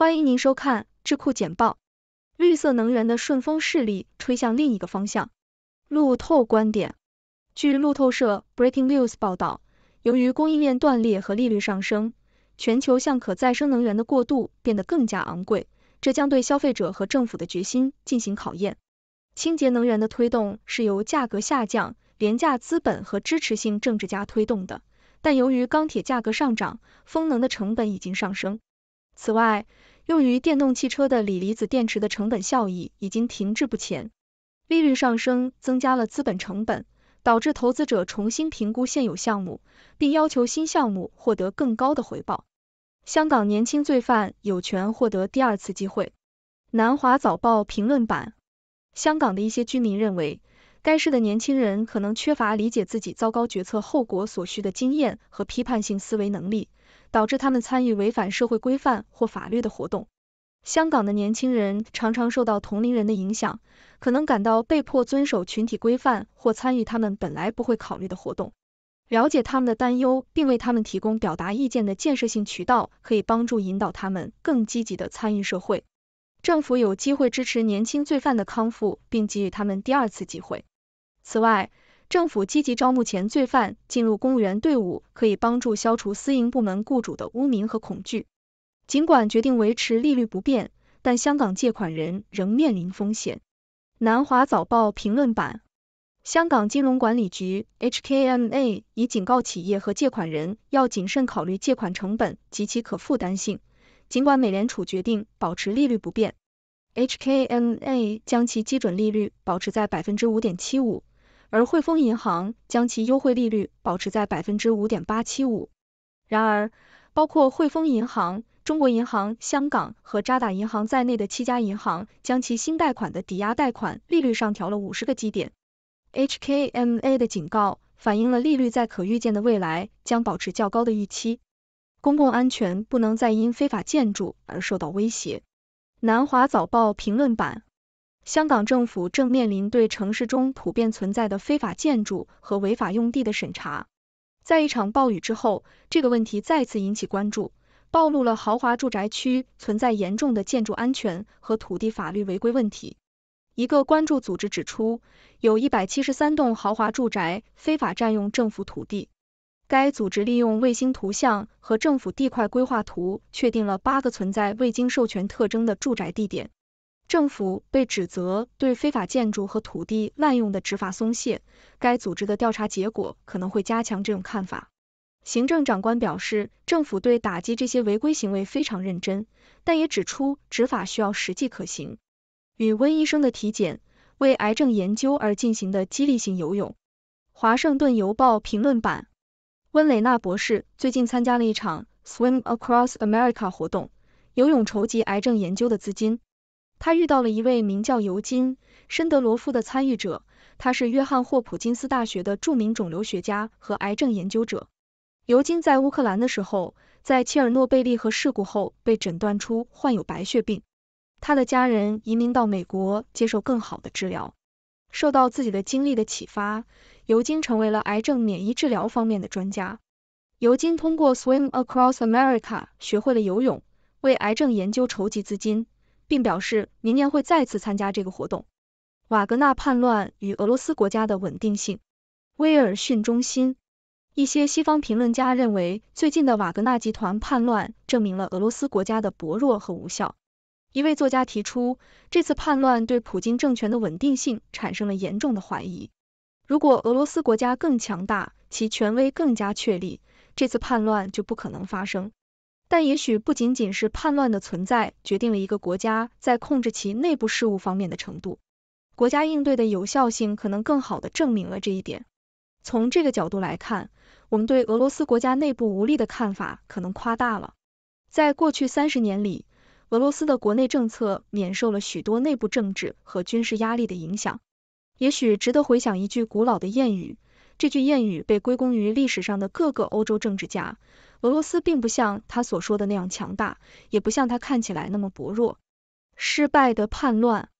欢迎您收看《智库简报》。绿色能源的顺风势力吹向另一个方向。路透观点：据路透社 （Breaking News） 报道，由于供应链断裂和利率上升，全球向可再生能源的过渡变得更加昂贵，这将对消费者和政府的决心进行考验。清洁能源的推动是由价格下降、廉价资本和支持性政治家推动的，但由于钢铁价格上涨，风能的成本已经上升。此外，用于电动汽车的锂离子电池的成本效益已经停滞不前，利率上升增加了资本成本，导致投资者重新评估现有项目，并要求新项目获得更高的回报。香港年轻罪犯有权获得第二次机会。南华早报评论版：香港的一些居民认为，该市的年轻人可能缺乏理解自己糟糕决策后果所需的经验和批判性思维能力。导致他们参与违反社会规范或法律的活动。香港的年轻人常常受到同龄人的影响，可能感到被迫遵守群体规范或参与他们本来不会考虑的活动。了解他们的担忧，并为他们提供表达意见的建设性渠道，可以帮助引导他们更积极的参与社会。政府有机会支持年轻罪犯的康复，并给予他们第二次机会。此外，政府积极招募前罪犯进入公务员队伍，可以帮助消除私营部门雇主的污名和恐惧。尽管决定维持利率不变，但香港借款人仍面临风险。南华早报评论版，香港金融管理局 （HKMA） 已警告企业和借款人要谨慎考虑借款成本及其可负担性。尽管美联储决定保持利率不变，HKMA 将其基准利率保持在百分之五点七五。而汇丰银行将其优惠利率保持在百分之五点八七五。然而，包括汇丰银行、中国银行、香港和渣打银行在内的七家银行将其新贷款的抵押贷款利率上调了五十个基点。HKMA 的警告反映了利率在可预见的未来将保持较高的预期。公共安全不能再因非法建筑而受到威胁。南华早报评论版。香港政府正面临对城市中普遍存在的非法建筑和违法用地的审查。在一场暴雨之后，这个问题再次引起关注，暴露了豪华住宅区存在严重的建筑安全和土地法律违规问题。一个关注组织指出，有一百七十三栋豪华住宅非法占用政府土地。该组织利用卫星图像和政府地块规划图，确定了八个存在未经授权特征的住宅地点。政府被指责对非法建筑和土地滥用的执法松懈，该组织的调查结果可能会加强这种看法。行政长官表示，政府对打击这些违规行为非常认真，但也指出执法需要实际可行。与温医生的体检，为癌症研究而进行的激励性游泳。华盛顿邮报评论版：温蕾娜博士最近参加了一场 Swim Across America 活动，游泳筹集癌症研究的资金。他遇到了一位名叫尤金·申德罗夫的参与者，他是约翰霍普金斯大学的著名肿瘤学家和癌症研究者。尤金在乌克兰的时候，在切尔诺贝利核事故后被诊断出患有白血病，他的家人移民到美国接受更好的治疗。受到自己的经历的启发，尤金成为了癌症免疫治疗方面的专家。尤金通过 Swim Across America 学会了游泳，为癌症研究筹集资金。并表示明年会再次参加这个活动。瓦格纳叛乱与俄罗斯国家的稳定性，威尔逊中心。一些西方评论家认为，最近的瓦格纳集团叛乱证明了俄罗斯国家的薄弱和无效。一位作家提出，这次叛乱对普京政权的稳定性产生了严重的怀疑。如果俄罗斯国家更强大，其权威更加确立，这次叛乱就不可能发生。但也许不仅仅是叛乱的存在决定了一个国家在控制其内部事务方面的程度，国家应对的有效性可能更好的证明了这一点。从这个角度来看，我们对俄罗斯国家内部无力的看法可能夸大了。在过去三十年里，俄罗斯的国内政策免受了许多内部政治和军事压力的影响。也许值得回想一句古老的谚语。这句谚语被归功于历史上的各个欧洲政治家。俄罗斯并不像他所说的那样强大，也不像他看起来那么薄弱。失败的叛乱，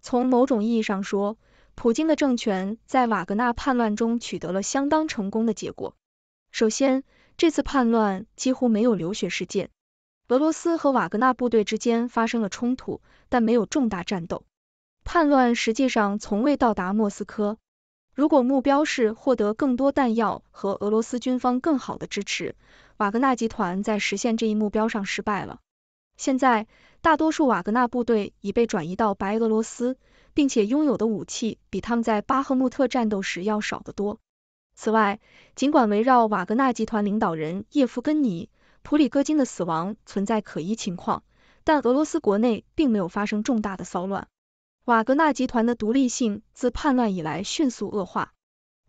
从某种意义上说，普京的政权在瓦格纳叛乱中取得了相当成功的结果。首先，这次叛乱几乎没有流血事件。俄罗斯和瓦格纳部队之间发生了冲突，但没有重大战斗。叛乱实际上从未到达莫斯科。如果目标是获得更多弹药和俄罗斯军方更好的支持，瓦格纳集团在实现这一目标上失败了。现在，大多数瓦格纳部队已被转移到白俄罗斯，并且拥有的武器比他们在巴赫穆特战斗时要少得多。此外，尽管围绕瓦格纳集团领导人叶夫根尼·普里戈金的死亡存在可疑情况，但俄罗斯国内并没有发生重大的骚乱。瓦格纳集团的独立性自叛乱以来迅速恶化，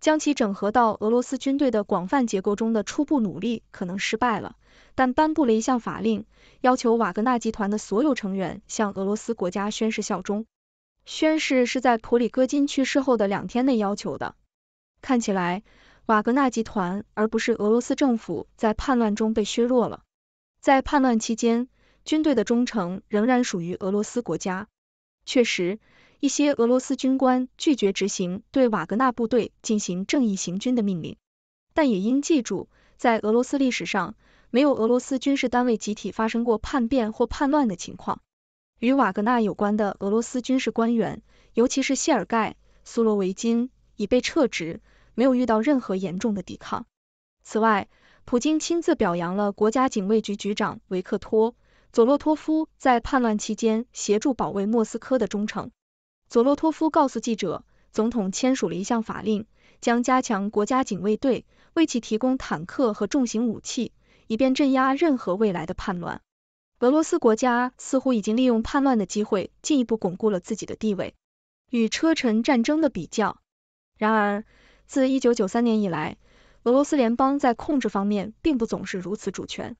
将其整合到俄罗斯军队的广泛结构中的初步努力可能失败了。但颁布了一项法令，要求瓦格纳集团的所有成员向俄罗斯国家宣誓效忠。宣誓是在普里戈金去世后的两天内要求的。看起来，瓦格纳集团而不是俄罗斯政府在叛乱中被削弱了。在叛乱期间，军队的忠诚仍然属于俄罗斯国家。确实，一些俄罗斯军官拒绝执行对瓦格纳部队进行正义行军的命令，但也应记住，在俄罗斯历史上，没有俄罗斯军事单位集体发生过叛变或叛乱的情况。与瓦格纳有关的俄罗斯军事官员，尤其是谢尔盖·苏罗维金，已被撤职，没有遇到任何严重的抵抗。此外，普京亲自表扬了国家警卫局局长维克托。佐洛托夫在叛乱期间协助保卫莫斯科的忠诚。佐洛托夫告诉记者，总统签署了一项法令，将加强国家警卫队，为其提供坦克和重型武器，以便镇压任何未来的叛乱。俄罗斯国家似乎已经利用叛乱的机会进一步巩固了自己的地位，与车臣战争的比较。然而，自一九九三年以来，俄罗斯联邦在控制方面并不总是如此主权。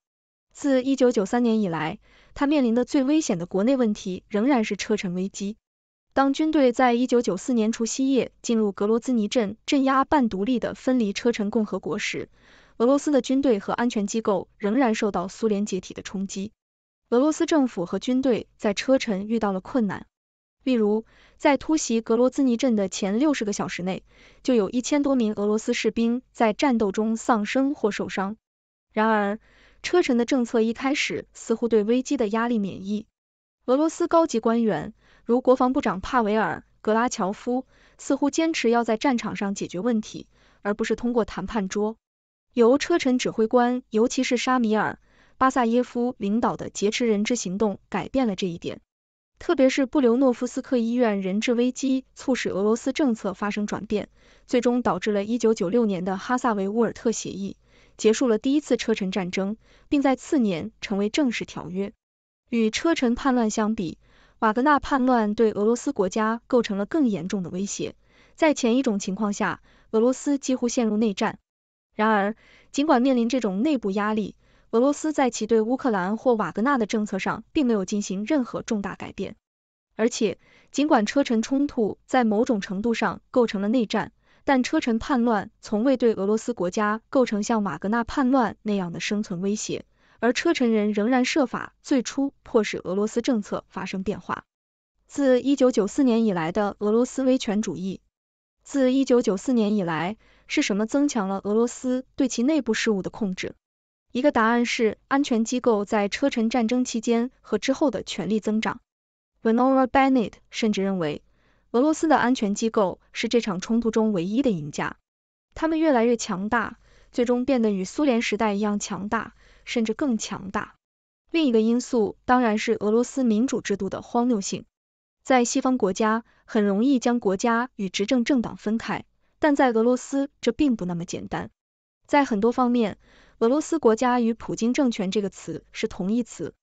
自一九九三年以来，他面临的最危险的国内问题仍然是车臣危机。当军队在一九九四年除夕夜进入格罗兹尼镇镇压半独立的分离车臣共和国时，俄罗斯的军队和安全机构仍然受到苏联解体的冲击。俄罗斯政府和军队在车臣遇到了困难，例如，在突袭格罗兹尼镇的前六十个小时内，就有一千多名俄罗斯士兵在战斗中丧生或受伤。然而，车臣的政策一开始似乎对危机的压力免疫。俄罗斯高级官员如国防部长帕维尔·格拉乔夫似乎坚持要在战场上解决问题，而不是通过谈判桌。由车臣指挥官，尤其是沙米尔·巴萨耶夫领导的劫持人质行动，改变了这一点。特别是布留诺夫斯克医院人质危机，促使俄罗斯政策发生转变，最终导致了1996年的哈萨维乌尔特协议。结束了第一次车臣战争，并在次年成为正式条约。与车臣叛乱相比，瓦格纳叛乱对俄罗斯国家构成了更严重的威胁。在前一种情况下，俄罗斯几乎陷入内战。然而，尽管面临这种内部压力，俄罗斯在其对乌克兰或瓦格纳的政策上并没有进行任何重大改变。而且，尽管车臣冲突在某种程度上构成了内战，但车臣叛乱从未对俄罗斯国家构成像马格纳叛乱那样的生存威胁，而车臣人仍然设法最初迫使俄罗斯政策发生变化。自一九九四年以来的俄罗斯威权主义，自一九九四年以来是什么增强了俄罗斯对其内部事务的控制？一个答案是安全机构在车臣战争期间和之后的权力增长。Vanora Bennett 甚至认为。俄罗斯的安全机构是这场冲突中唯一的赢家，他们越来越强大，最终变得与苏联时代一样强大，甚至更强大。另一个因素当然是俄罗斯民主制度的荒谬性，在西方国家很容易将国家与执政政党分开，但在俄罗斯这并不那么简单。在很多方面，俄罗斯国家与普京政权这个词是同义词。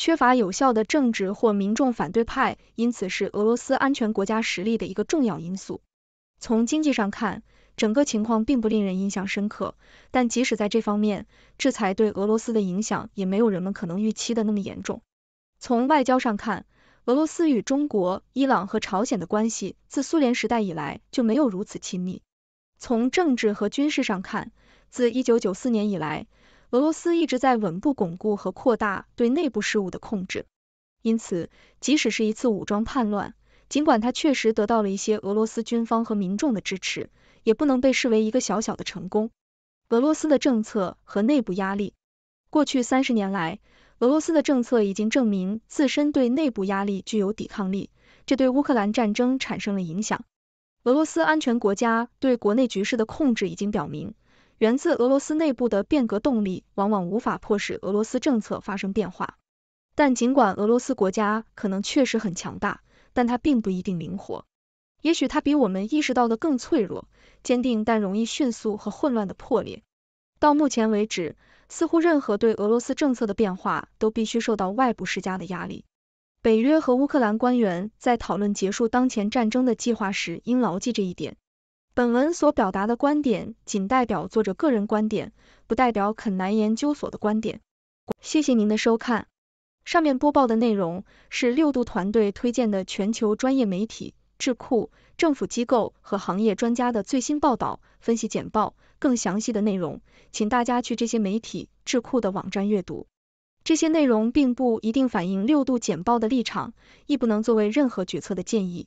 缺乏有效的政治或民众反对派，因此是俄罗斯安全国家实力的一个重要因素。从经济上看，整个情况并不令人印象深刻，但即使在这方面，制裁对俄罗斯的影响也没有人们可能预期的那么严重。从外交上看，俄罗斯与中国、伊朗和朝鲜的关系自苏联时代以来就没有如此亲密。从政治和军事上看，自一九九四年以来。俄罗斯一直在稳步巩固和扩大对内部事务的控制，因此，即使是一次武装叛乱，尽管它确实得到了一些俄罗斯军方和民众的支持，也不能被视为一个小小的成功。俄罗斯的政策和内部压力，过去三十年来，俄罗斯的政策已经证明自身对内部压力具有抵抗力，这对乌克兰战争产生了影响。俄罗斯安全国家对国内局势的控制已经表明。源自俄罗斯内部的变革动力，往往无法迫使俄罗斯政策发生变化。但尽管俄罗斯国家可能确实很强大，但它并不一定灵活。也许它比我们意识到的更脆弱，坚定但容易迅速和混乱的破裂。到目前为止，似乎任何对俄罗斯政策的变化都必须受到外部施加的压力。北约和乌克兰官员在讨论结束当前战争的计划时，应牢记这一点。本文所表达的观点仅代表作者个人观点，不代表肯南研究所的观点。谢谢您的收看。上面播报的内容是六度团队推荐的全球专业媒体、智库、政府机构和行业专家的最新报道、分析简报。更详细的内容，请大家去这些媒体、智库的网站阅读。这些内容并不一定反映六度简报的立场，亦不能作为任何决策的建议。